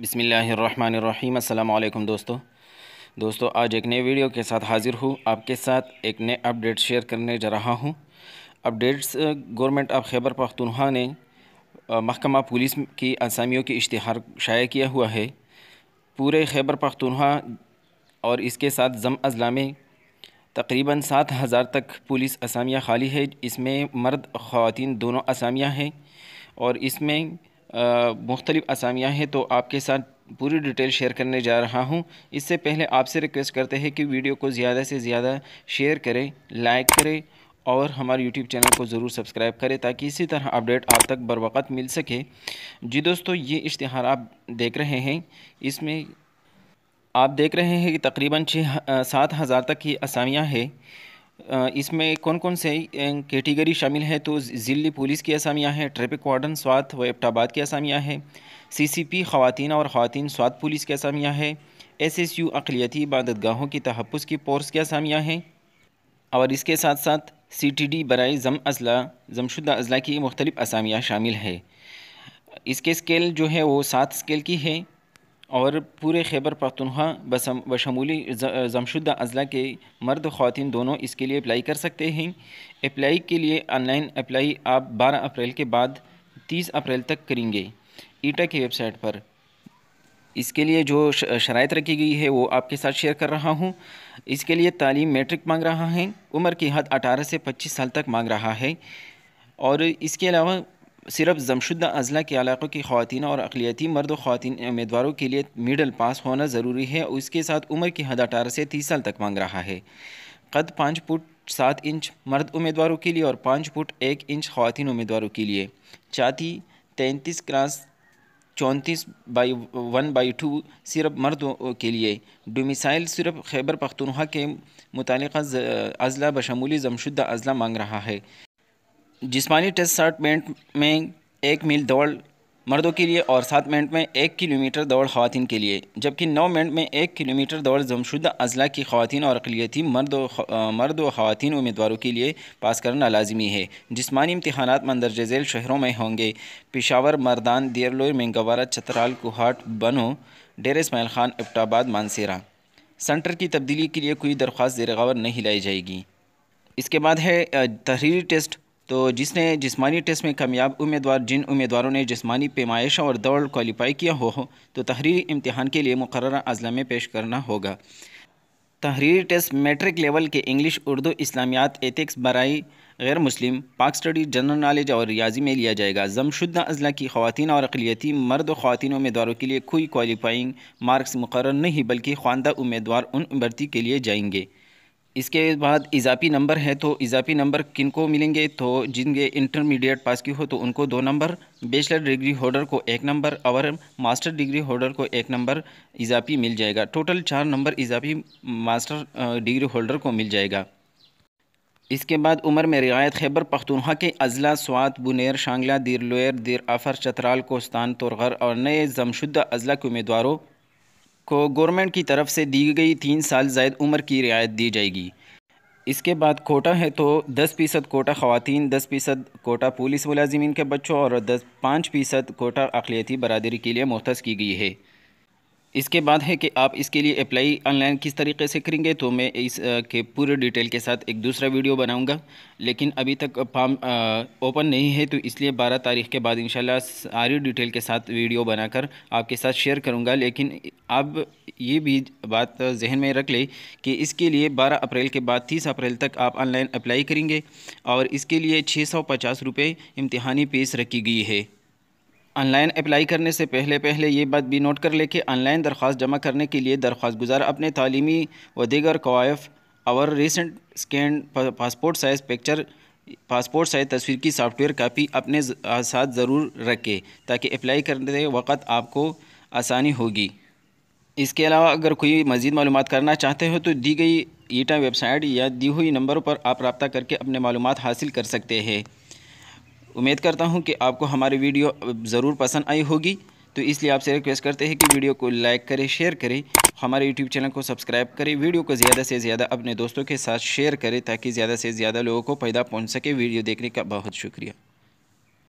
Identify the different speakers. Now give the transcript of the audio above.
Speaker 1: बिसमीम अल्लाम दोस्तों दोस्तों आज एक नए वीडियो के साथ हाज़िर हूँ आपके साथ एक नए अपडेट शेयर करने जा रहा हूँ updates government of Khyber Pakhtunkhwa ने महकमा पुलिस की असामियों के इश्तहार शाये किया हुआ है पूरे खैबर पख्तनख्वा और इसके साथ जम अजला में तकरीबन सात हज़ार तक पुलिस असामियाँ खाली है इसमें मर्द ख़वात दोनों असामियाँ हैं और इसमें मुख्तलिफ़ असामियाँ हैं तो आपके साथ पूरी डिटेल शेयर करने जा रहा हूं इससे पहले आपसे रिक्वेस्ट करते हैं कि वीडियो को ज़्यादा से ज़्यादा शेयर करें लाइक करें और हमारे यूट्यूब चैनल को ज़रूर सब्सक्राइब करें ताकि इसी तरह अपडेट आप तक बरवक़त मिल सके जी दोस्तों ये इश्तहार आप देख रहे हैं इसमें आप देख रहे हैं कि तकरीबन छः सात हज़ार तक की असामियाँ हैं इसमें कौन कौन से कैटेगरी शामिल है तो ज़िली पुलिस की असामियाँ हैं ट्रैफिक वार्डन स्वात व एपटाबाद की असामियाँ हैं सी सी पी ख़वान और ख़वान स्वात पुलिस की असामियाँ हैं एस एस यू अकलीती इबादतगाहों की तहफ़ की पोर्स की असामियाँ हैं और इसके साथ साथ सी टी डी बरए ज़म अजला ज़मशुदा अजला की मुख्तलिफ असामियाँ शामिल है इसके स्केल जो है वो सात स्केल की है और पूरे खैबर पख्तनख्वा बशमूली जमशुदा अजला के मर्द खातिन दोनों इसके लिए अप्लाई कर सकते हैं अप्लाई के लिए ऑनलाइन अप्लाई आप 12 अप्रैल के बाद 30 अप्रैल तक करेंगे ईटा की वेबसाइट पर इसके लिए जो शरात रखी गई है वो आपके साथ शेयर कर रहा हूँ इसके लिए तालीम मेट्रिक मांग रहा है उम्र की हद 18 से 25 साल तक मांग रहा है और इसके अलावा सिर्फ जमशुदा अजला के इलाक़ों की खातन और अकलीती मर्द खातन उम्मीदवारों के लिए मिडल पास होना ज़रूरी है और इसके साथ उम्र की हद अठारह से तीस साल तक मांग रहा है कद पाँच फुट सात इंच मर्द उम्मीदवारों के लिए और पाँच फुट एक इंच खातन उम्मीदवारों के लिए चाती तैंतीस क्रास चौंतीस बाई वन बाई टू सिर्फ मर्दों के लिए डोमिसाइल सिर्फ खैबर पख्तनख्वा के मुतल अजला बशमूली जमशुदा अजला मांग रहा है जिसमानी टेस्ट साठ मिनट में एक मील दौड़ मर्दों के लिए और सात मिनट में एक किलोमीटर दौड़ खातन के लिए जबकि नौ मिनट में एक किलोमीटर दौड़ जमशुदा अजला की खातन और अकलीती मर्द मर्द व खातन उम्मीदवारों के लिए पास करना लाजमी है जिसमानी इम्तहान मंदरज झेल शहरों में होंगे पिशावर मरदान देरलोई मेंगवारा चतराल कुहाट बनो डेर इसमाइल खान इब्टाबाद मानसेरा सेंटर की तब्दीली के लिए कोई दरख्वास्त जेर गवर नहीं लाई जाएगी इसके बाद है तहरीरी टेस्ट तो जिसने जिसमानी टेस्ट में कामयाब उम्मीदवार जिन उम्मीदवारों ने जिसमानी पैमाइश और दौड़ क्वालिफाई किया हो, तो तहरीरी इम्तहान के लिए मुकर अजला में पेश करना होगा तहरीरी टेस्ट मेट्रिक लेवल के इंग्लिश उर्दू इस्लामियात एथिक्स बरए गैर मुस्लिम पाक स्टडी जनरल नॉलेज और रियाजी में लिया जाएगा जमशुदा अजला की खातन और अकलीती मर्द खातिन उम्मीदवारों के लिए कोई क्वालिफाइंग मार्क्स मुकर नहीं बल्कि खानदा उम्मीदवार उन भर्ती के लिए जाएंगे इसके बाद इजाफी नंबर है तो इजाफी नंबर किन को मिलेंगे तो जिनके इंटरमीडिएट पास की हो तो उनको दो नंबर बेचलर डिग्री होल्डर को एक नंबर और मास्टर डिग्री होल्डर को एक नंबर इजाफी मिल जाएगा टोटल चार नंबर इजाफी मास्टर डिग्री होल्डर को मिल जाएगा इसके बाद उमर में रियायत खैबर पख्तूनहा के अजला स्वात बुनेर शांगला दिरलोयर दिर आफर चतराल कोस्तान तोरगर और नए जमशुदा अजला के उम्मीदवारों को गवर्नमेंट की तरफ से दी गई तीन साल जायद उम्र की रियायत दी जाएगी इसके बाद कोटा है तो 10 फीसद कोटा ख़वान 10 फीसद कोटा पुलिस मुलाजमीन के बच्चों और 10 पाँच फीसद कोटा अखिलती बरदरी के लिए मुख्त की गई है इसके बाद है कि आप इसके लिए अप्लाई ऑनलाइन किस तरीके से करेंगे तो मैं इस के पूरे डिटेल के साथ एक दूसरा वीडियो बनाऊंगा लेकिन अभी तक फॉर्म ओपन नहीं है तो इसलिए 12 तारीख के बाद इन सारी डिटेल के साथ वीडियो बनाकर आपके साथ शेयर करूंगा लेकिन अब ये भी बात जहन में रख ले कि इसके लिए बारह अप्रैल के बाद तीस अप्रैल तक आप ऑनलाइन अप्लाई करेंगे और इसके लिए छः सौ पचास रुपये इम्तहानी फीस रखी गई है ऑनलाइन अप्लाई करने से पहले पहले ये बात भी नोट कर लें कि ऑनलाइन दरख्वास्त जमा करने के लिए दरख्वास्त गुजार अपने तालीमी व दीगर कवायफ और recent scan passport size picture passport size तस्वीर की सॉफ्टवेयर कापी अपने साथ ज़रूर रखें ताकि अप्लाई करते वक्त आपको आसानी होगी इसके अलावा अगर कोई मज़ीद मालूम करना चाहते हो तो दी गई ईटा वेबसाइट या दी हुई नंबरों पर आप रबता करके अपने मालूम हासिल कर सकते हैं उम्मीद करता हूँ कि आपको हमारी वीडियो ज़रूर पसंद आई होगी तो इसलिए आपसे रिक्वेस्ट करते हैं कि वीडियो को लाइक करें शेयर करें हमारे यूट्यूब चैनल को सब्सक्राइब करें वीडियो को ज़्यादा से ज़्यादा अपने दोस्तों के साथ शेयर करें ताकि ज़्यादा से ज़्यादा लोगों को फ़ायदा पहुँच सके वीडियो देखने का बहुत शुक्रिया